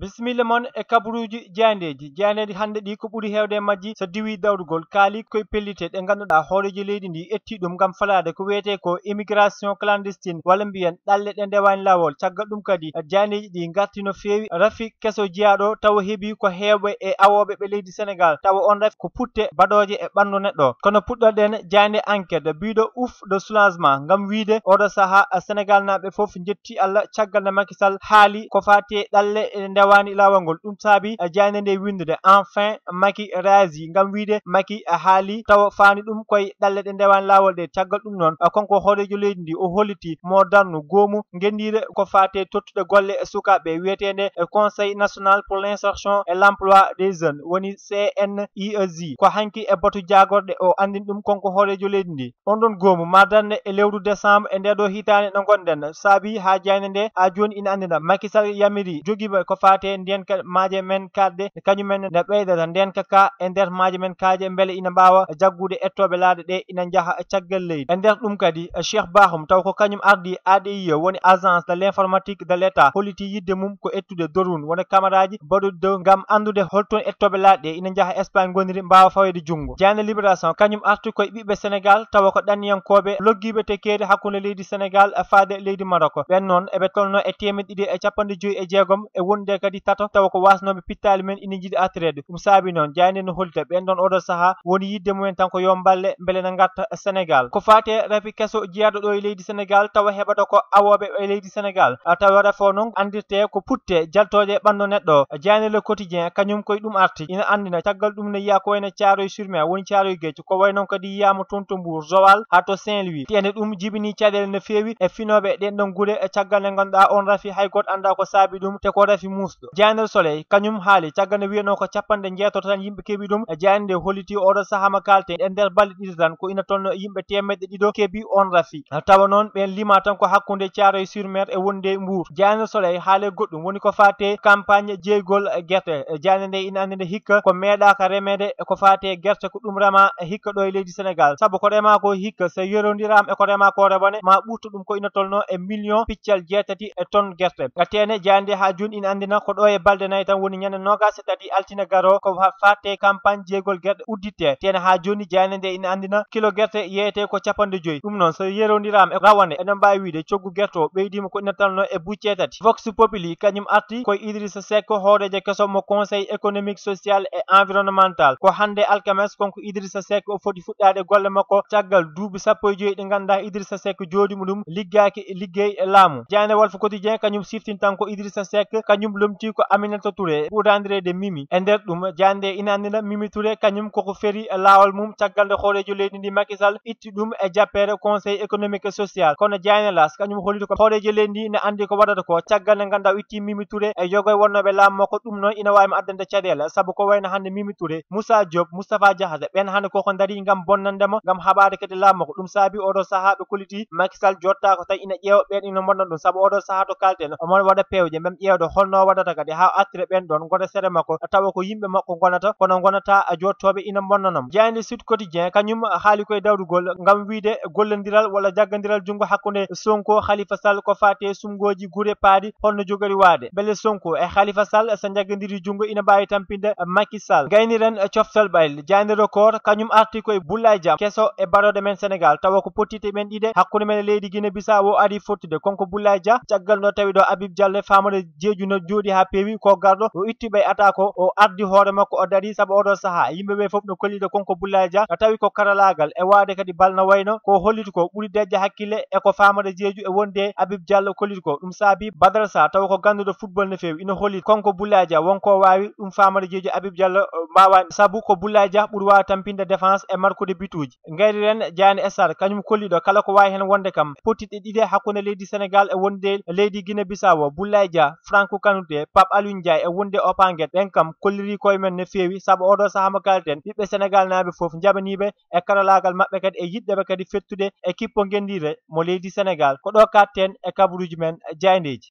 bisimilla moon e kabaruji jeyandeji jeyandeji hannde ɗi ko ɓuri heewde e majji so diwi dawrugol kaali koye pellite ɗe ngannduɗa hooreji leydi ndi etti ɗum ngam falade ko wiyete ko immigration clandestine walla mbiyen ɗalle ɗe ndewani lawol caggal ɗum kadi jeyandeji ɗi garti no feewi rafi keso jeyaɗo tawa heeɓi ko heewɓe e awoɓe ɓe leydi sénégal tawa on rafi ko putte baɗoje e ɓanndu neɗɗo kono puɗɗoɗen jeyande enquête biɗo ouf de soulagement ngam wiide oɗo saaha sénégal naɓe fof jetti allah caggal ne makisal haali ko fati ɗalle e dawani lawolngol ɗum saabi eh, jande nde windude enfin maki rasi ngam wiide maki eh, haali tawa fani ɗum koye ɗalle ɗe ndewani lawol ɗe caggal ɗum noon eh, konko hoorejo leydi ndi o holliti mo darnu goomu gendire ko fate tottude golle e sukaɓe wiyetende conseil national pour l' insertion et l' emploi des jeunes woni cnies ko hanki e batu jagorɗe o andini ɗum konko hoorejo leydi ndi onɗon goomu ma darne e lewru décembre e ndeɗo hitane no gonɗen saabi ha jande nde ha joni ina andina makisal yamiri jogima ko fa wate ndenka maje men kalɗe kañumen ne ɓeydata ndenka ka e nder maje men kaje beele ina mbawa e jaggude ettoɓe laade ɗe ina jaaha e caggal leydi e nder ɗum kadi e cheikh bahum taw ko kañum ardi adie woni agence de l' informatique de l' état holliti yidde mum ko ettude dorun woni camaraji baɗude gam andude holton ettoɓe laade ɗe ina jaaha espagne gondiri mbawa fawede junggo jeyande libération kañum arti koye ɓiɓɓe sénégal tawa ko ɗanniyankoɓe loggiɓe tekede hakkude leydi sénégal faade leydi maroc ɓen noon eɓe tolno e temeɗɗiɗi e capanɗe joyi e jeegom e wonde kadi tato tawa ko wasnoɓe pittali men ina jiiɗi artirede ɗum saabi noon jayde no holita ɓen ɗon oɗo saaha woni yidde mumen tan ko yo balle beele ne garta sénégal ko fate rafi kesso jeyaɗo ɗo e leydi sénégal tawa heɓata ko awoɓe e leydi sénégal tawa rafo noon andirte ko putte jaltoje ɓanndo neɗɗo jayne le quotidien kañum koye ɗum arti ina andina caggal ɗum ne yiya ko wayno thiaroye surmer woni thiaroye gueccu ko way noon kadi yiyama tonto mbour zowal ha to saint louis tiene ɗum jibini caɗele no fewi e finoɓe ɗen ɗon guure caggal nde ganduɗa on rafi hay goto anda ko saabi ɗum te ko rafi mus musɗo diyanel soleil kañum haali caggane wiyano ko capanɗe jeetoto tan yimɓe keeɓi ɗum e jayande holliti oɗo saaha ma kalten e nder balɗe ɗiɗi tan ko ina tolno e yimɓe temedɗe ɗiɗo keeɓi on rafi tawa noon ɓen lima tan ko hakkunde caroye sur mer e wonde mbour diyanel soleil haale goɗɗum woni ko fate campagne jeygol guerte jayande nde ina andi nde hikka ko meeɗaka remede eko fate guerte ko ɗum rema e hikka ɗo e leydi sénégal saabu ko rema ko hikka so yerodiram eko rema ko rewone ma ɓurta ɗum ko ina tolno e million piccal jeetati e tonne guerte tene jayande ha joni ina andina ko ɗo e balɗe nayi tan woni ñande nogase ɗaɗi altina garo ko fate campagne jeegol guerɗe uddite teene ha joni jeyande nde ina andina kilo guerte yeyete ko capanɗe joyi ɗum noon so yerodirama e rawane eɗen mbawi wiide coggu guerte o ɓeydima ko innatalno e bucce tati vox popili kañum arti koye idrissa sekko hooreje keso mo conseil économique social et environnemental ko hande alkames konko idrissa sekko o foti fuɗɗade golle makko caggal duuɓi sappo e joyi ɗe ganduɗa idrissa sekko jooɗimo ɗum liggaki liggey e laamu jeyande wolfe quotidien kañum siftintan ko idrissa sekk kañum lomti ko aminata touré de mimi e nder ɗum jande la mimi touré kañum koko feri laawol mum tagal de caggalde jo leydi ndi makisal itti dum e jappere conseil économique et social kono diane las kanyum holito ko hoorejo jo ndi ne andi ko wadata ko tagal nde ganda itti mimi touré e jogoye wonnoɓe laamu makko ɗum noon ina wayma addande tiadela sabu ko wayna hande mimi touré moussa diop moustapha diahata ben hande koko daari gam bonnandema gam habade kete laamu makko ɗum saabi oɗo saaha kuliti kolliti makisal jotta ko tay ina ƴeewa ɓen ina modon dum sabu odo saaha to kalten omon wada pewje mem jewdo holno waɗata kadi ha artire ɓen ɗon gona sere makko tawa ko yimɓe makko gonata kono gonata jottoɓe ina bonnanamo jeyande sud quotidien kañum haali koye dawrugol ngam wiide gollodiral walla jaggodiral jungo hakkunde sonko halifa sall ko fate sumgoji gure paadi honno jogori waade beele sonko e halifa sall so jaggodiri jungo ina mbawi tampinde makky sall gayniren coftal ɓayl jeyande record kañum arti koye bullay jam keso e baroɗe men sénégal tawa ko pottite men ɗiɗe hakkunde men e leydi guine bisawo ari fottude konko bullay dia caggal no tawi ɗo abib diallo e famode jeejuno joɗi ha peewi ko garɗo o itti ɓay ata ko o ardi hoore makko o dari saabu oɗon saaha yimɓeɓe foof no kollida konko bullaye dia a tawi ko karalagal e waade kadi balna wayno ko hollitu ko ɓuuri dejje hakkille eko famata jeeju e wonde abib diallo kollitu ko ɗum saabi badara sa taw ko ganduɗo football no fewi ina hollit konko bullaye dia wonko wawi ɗum famata jeeju abib diallo mbawa saabu ko bullaye dia ɓuuri wawi tampinde défense e markude bituji gayri ren diani sar kañum kolliɗo kala ko wawi hen wonde kam pottiɗe ɗiɗe hakkude leydi sénégal e wonde leydi guine bisawo bullaye dia franco kanud wonde pap aliou ndiay e wonde opanguel ɓen kam kolliri koye men no fewi saabu oɗo saaha mo kalten ɓiɓɓe sénégal naaɓe foof jabaniɓe e karalagal maɓɓe kadi e yiɗɗeɓe kadi fettude e kippo gendire mo leydi sénégal ko ɗo katten e kabaruji men jayndeji